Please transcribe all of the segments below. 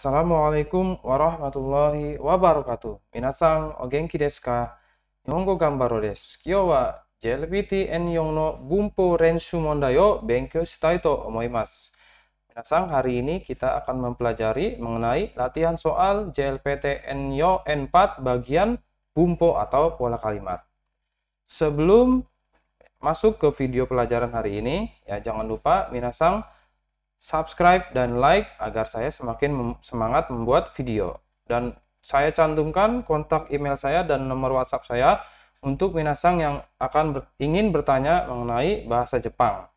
Assalamualaikum warahmatullahi wabarakatuh. Minasang o genki desu ka? Nihongo gambaro desu. Kyo wa JLPT N4 no bunpo renshu mondai o benkyou shitai to omoimasu. Minasang, hari ini kita akan mempelajari mengenai latihan soal JLPT N4 bagian bunpo atau pola kalimat. Sebelum masuk ke video pelajaran hari ini, ya jangan lupa minasang subscribe, dan like agar saya semakin semangat membuat video. Dan saya cantumkan kontak email saya dan nomor WhatsApp saya untuk minasang yang akan ber ingin bertanya mengenai bahasa Jepang.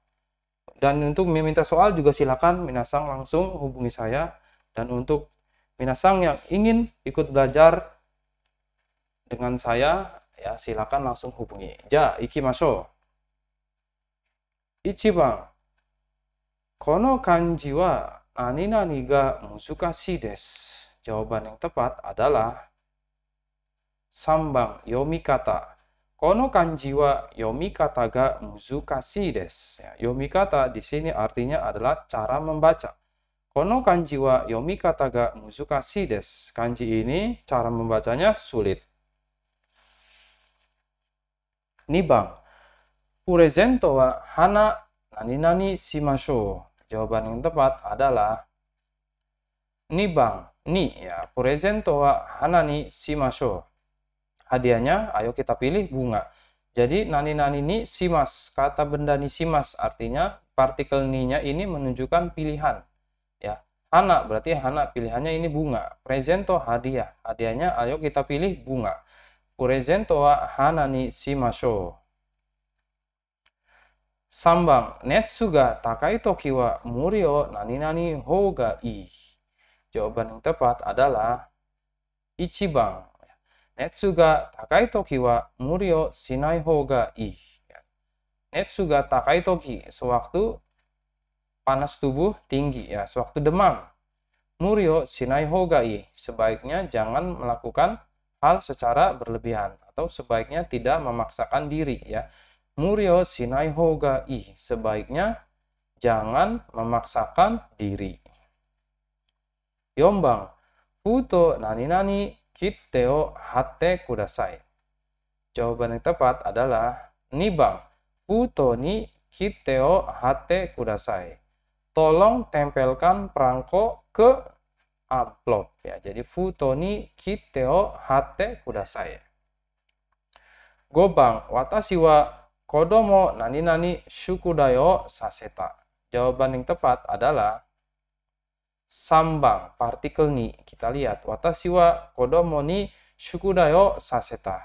Dan untuk meminta soal juga silakan minasang langsung hubungi saya. Dan untuk minasang yang ingin ikut belajar dengan saya, ya silakan langsung hubungi. Ja, iki masuk. Ichiban. Kono Jawaban yang tepat adalah sambang yomikata. Kono kanji wa yomikata ga muzukashi desu. Ya, yomikata di sini artinya adalah cara membaca. Kono kanji wa yomikata ga muzukashi desu. Kanji ini cara membacanya sulit. Nibang. Purezento wa hana nani nani shimashou. Jawaban yang tepat adalah ni bang ni ya, presento wa hanani shimasho. Hadiahnya, ayo kita pilih bunga. Jadi nani nani ni simas, kata benda ni simas artinya partikel ninya ini menunjukkan pilihan. Ya, hana berarti hana pilihannya ini bunga. Presento hadiah, hadiahnya ayo kita pilih bunga. Presento wa hanani shimasho. Sambang takai tokiwa Murio nani nani ho i. Jawaban yang tepat adalah ichiban. Netsu ga takai toki wa muri o shinai ho i. Netsu ga takai toki, sewaktu panas tubuh tinggi ya, sewaktu demam. Murio Sinai shinai i. Sebaiknya jangan melakukan hal secara berlebihan atau sebaiknya tidak memaksakan diri ya muryo sinai hoga i sebaiknya jangan memaksakan diri yombang futo nani nani kiteo hate kudasai jawaban yang tepat adalah nibang futo ni kiteo hate kudasai tolong tempelkan perangko ke amplop ya jadi futoni kiteo hate kudasai gobang watashi wa Kodomo nani nani shukudayo saseta. Jawaban yang tepat adalah sambang partikel ni. Kita lihat watashi wa kodomo ni syuku saseta.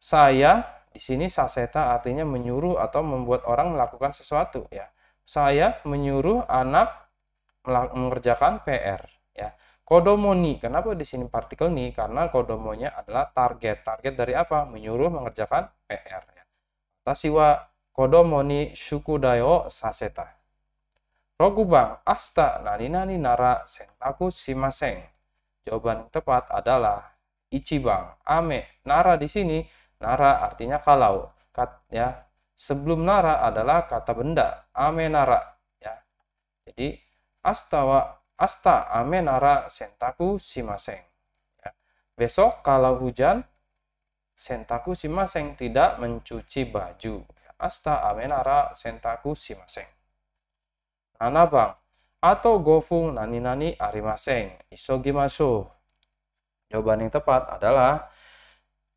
Saya di sini saseta artinya menyuruh atau membuat orang melakukan sesuatu ya. Saya menyuruh anak mengerjakan PR ya Kodomoni, Kenapa di sini partikel nih? Karena kodomonya adalah target. Target dari apa? Menyuruh mengerjakan PR. Ya. Tasiwa kodomo ni shukudayo saseta. Rogubang asta nani nani nara sentaku simaseng. Jawaban tepat adalah ichibang ame. Nara di sini nara artinya kalau. Kat, ya. Sebelum nara adalah kata benda. Ame nara. Ya. Jadi astawa asta amenara sentaku simaseng. Ya. Besok kalau hujan, sentaku simaseng tidak mencuci baju. Asta amenara sentaku simaseng. Nana bang atau gofung nani-nani arimaseng. Isogimasho. Jawaban yang tepat adalah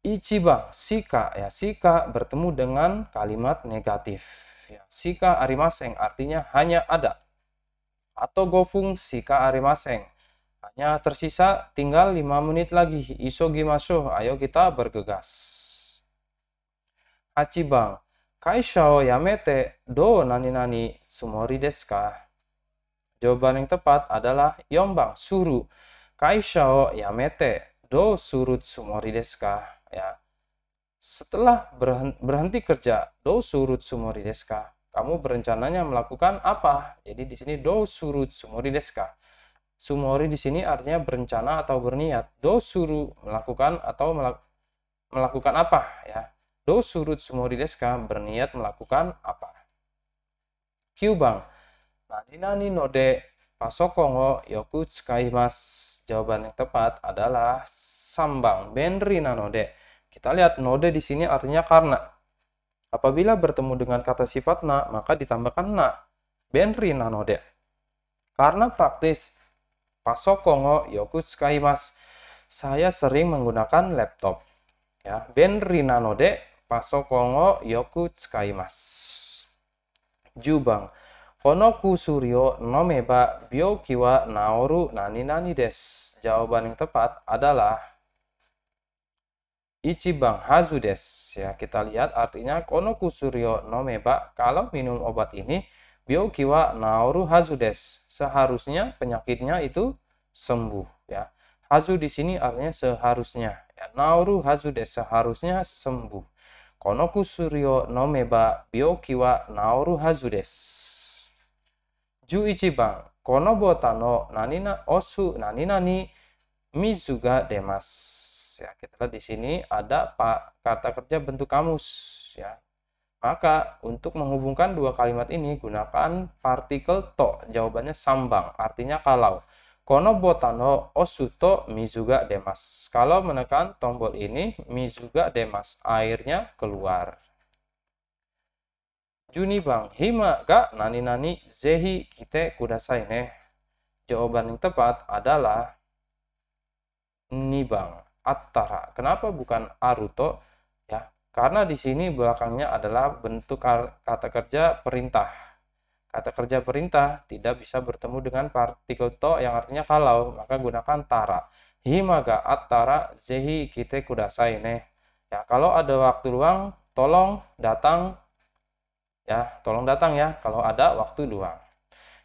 ichibang, sika. Ya, sika bertemu dengan kalimat negatif. Ya, sika arimaseng artinya hanya ada atau gofung shika arimaseng. Hanya tersisa tinggal 5 menit lagi. Iso gimasu, ayo kita bergegas. acibang kaisha yamete do nani nani sumori desu ka? Jawaban yang tepat adalah yombang, suru Kaisha yamete do surut sumori desu ka? Ya. Setelah berhenti kerja, do surut sumori desu ka? kamu berencananya melakukan apa? Jadi di sini do suru sumori deska. Sumori di sini artinya berencana atau berniat. Do suru melakukan atau melak melakukan apa ya. Do surut sumori deska berniat melakukan apa. Kyubang. Nani nani no de pasoko ngo yoku Jawaban yang tepat adalah sambang benri nanode. Kita lihat node di sini artinya karena Apabila bertemu dengan kata sifat na, maka ditambahkan na. Benri nanode. Karena praktis, pasokongo yokutsukaimasu. Saya sering menggunakan laptop. Ya, benri nanode pasokongo yokutsukaimasu. Jubang. Kono kusuryo nomeba byoki wa naoru nani nani des. Jawaban yang tepat adalah Ichibang hazudes Ya, kita lihat artinya Konoku kusuryo no Meba kalau minum obat ini Biokiwa Naoru Hazu Seharusnya penyakitnya itu sembuh ya. Hazu di sini artinya seharusnya. Ya, naoru hazudes seharusnya sembuh. Konoku kusuryo no Meba Biokiwa Naoru hazudes Ju Ichibang. Kono botano nanina osu naninani mizu ga demas ya kita lihat di sini ada pak kata kerja bentuk kamus ya maka untuk menghubungkan dua kalimat ini gunakan partikel to jawabannya sambang artinya kalau kono botano osuto mizuga demas kalau menekan tombol ini mizuga demas airnya keluar Juni bang hima ga nani nani zehi kite kudasai ne jawaban yang tepat adalah nibang. Atara. Kenapa bukan Aruto? Ya, karena di sini belakangnya adalah bentuk kata kerja perintah. Kata kerja perintah tidak bisa bertemu dengan partikel to yang artinya kalau, maka gunakan tara. Himaga atara zehi kite kudasai ne. Ya, kalau ada waktu luang, tolong datang ya, tolong datang ya kalau ada waktu luang.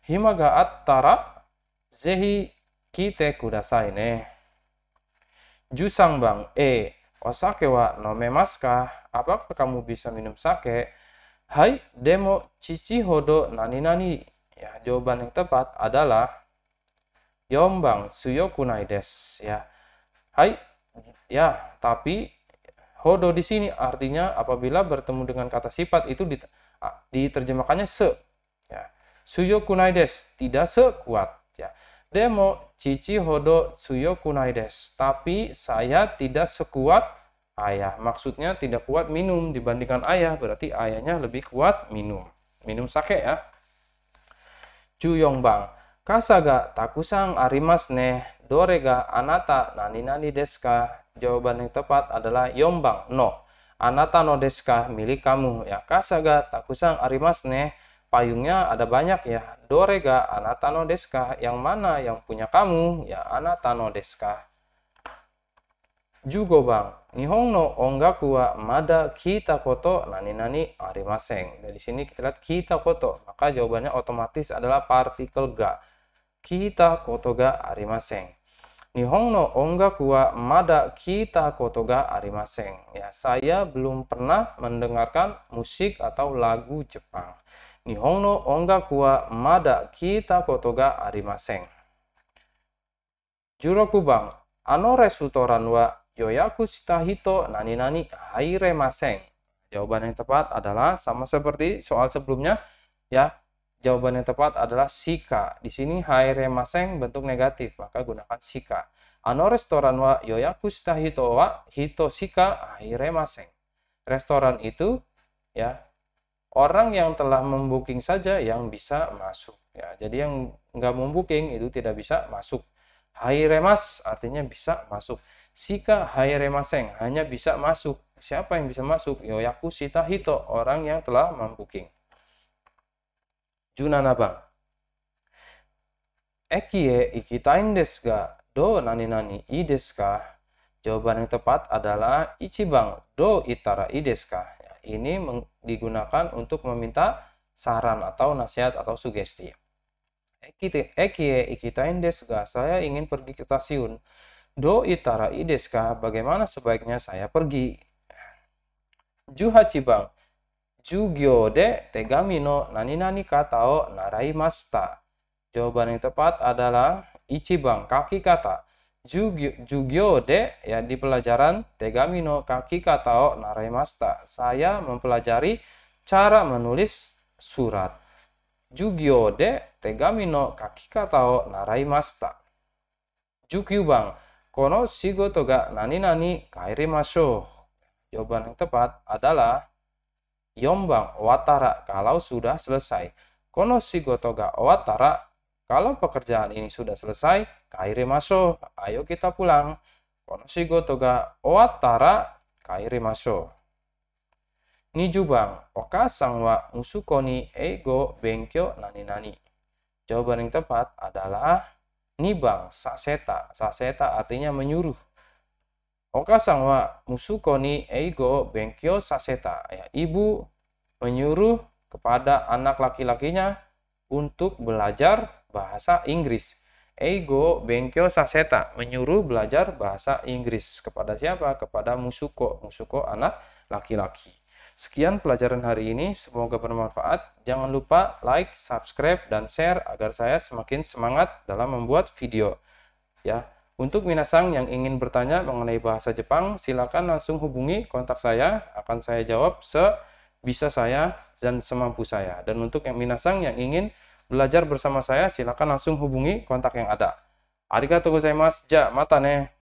Himaga atara zehi kite kudasai ne. Jusang bang, eh, osake wa nome maska Apakah kamu bisa minum sake? Hai, demo cici hodo nani nani. Ya, jawaban yang tepat adalah yombang suyo kunai des. Ya, hai, ya, tapi hodo di sini artinya apabila bertemu dengan kata sifat itu di diterjemahkannya se. Ya, suyo kunai des, tidak sekuat. Ya, Demo cici hodo tsuyo kunai des. Tapi saya tidak sekuat ayah. Maksudnya tidak kuat minum dibandingkan ayah. Berarti ayahnya lebih kuat minum. Minum sake ya. bang. Kasaga takusang arimas ne dorega anata nani nani deska. Jawaban yang tepat adalah yombang no. Anata no deska milik kamu ya. Kasaga takusang arimas ne payungnya ada banyak ya. Dorega anatano deska. Yang mana yang punya kamu? Ya anatano deska. Jugo bang. Nihong no ongaku wa mada kita koto nani nani arimaseng. Dari sini kita lihat kita koto. Maka jawabannya otomatis adalah partikel ga. Kita koto ga arimaseng. Nihong no ongaku wa mada kita koto ga arimaseng. Ya, saya belum pernah mendengarkan musik atau lagu Jepang kita kotoga arimaseng. ano yoyaku nani nani Nihongno mada maseng. Jawaban yang tepat adalah sama seperti soal sebelumnya ya. Jawaban yang tepat adalah sika. Di sini haire maseng bentuk negatif, maka gunakan sika. Ano restoran wa yoyaku shita hito wa hito sika haire maseng. Restoran itu ya orang yang telah membooking saja yang bisa masuk ya jadi yang nggak membooking itu tidak bisa masuk hai remas artinya bisa masuk sika hai remaseng hanya bisa masuk siapa yang bisa masuk yoyaku sita hito orang yang telah membooking junanabang eki e ikitain desu do nani nani i deska jawaban yang tepat adalah ichibang do itara i deska ya, ini digunakan untuk meminta saran atau nasihat atau sugesti. Ekie ikita indes ga, saya ingin pergi ke stasiun. Do itara ides ka, bagaimana sebaiknya saya pergi? bang, jugyo de tegami no nani nani kata o narai masta. Jawaban yang tepat adalah bang, kaki kata. Jugyo, de ya di pelajaran tegamino no Kaki Katao Naraimasta. Saya mempelajari cara menulis surat. Jugyo de tegamino Kaki Katao Naraimasta. Jukyubang, kono shigoto ga nani nani kairimasho. Jawaban yang tepat adalah yombang watara kalau sudah selesai. Kono shigoto ga watara kalau pekerjaan ini sudah selesai, kairi masuk, ayo kita pulang. Konosigo toga owatara, kairi masuk. Nijubang, okasang wa musuko ni ego benkyo nani nani. Jawaban yang tepat adalah nibang saseta. Saseta artinya menyuruh. Oka sangwa musuko ni ego benkyo saseta. Ya, ibu menyuruh kepada anak laki-lakinya untuk belajar bahasa Inggris. ego Benkyo Saseta menyuruh belajar bahasa Inggris kepada siapa? Kepada Musuko. Musuko anak laki-laki. Sekian pelajaran hari ini, semoga bermanfaat. Jangan lupa like, subscribe, dan share agar saya semakin semangat dalam membuat video. Ya, untuk minasang yang ingin bertanya mengenai bahasa Jepang, silakan langsung hubungi kontak saya, akan saya jawab sebisa saya dan semampu saya. Dan untuk yang minasang yang ingin belajar bersama saya, silakan langsung hubungi kontak yang ada. Arigatou gozaimasu. Ja, mata ne.